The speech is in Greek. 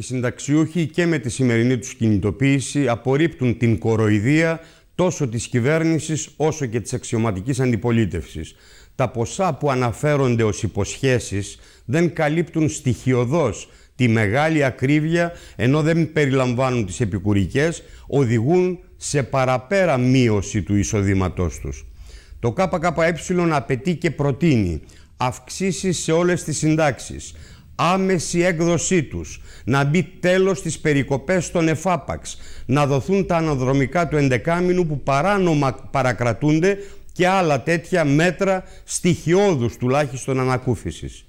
Οι συνταξιούχοι και με τη σημερινή τους κινητοποίηση απορρίπτουν την κοροϊδία τόσο της κυβέρνησης όσο και της αξιωματικής αντιπολίτευσης. Τα ποσά που αναφέρονται ως υποσχέσεις δεν καλύπτουν στοιχειοδός τη μεγάλη ακρίβεια, ενώ δεν περιλαμβάνουν τις επικουρικές, οδηγούν σε παραπέρα μείωση του εισοδήματός τους. Το ΚΚΕ απαιτεί και προτείνει αυξήσεις σε όλες τις συντάξεις, άμεση έκδοσή τους, να μπει τέλος στις περικοπές των ΕΦΑΠΑΞ, να δοθούν τα αναδρομικά του εντεκάμινου που παράνομα παρακρατούνται και άλλα τέτοια μέτρα στοιχειώδους τουλάχιστον ανακούφισης.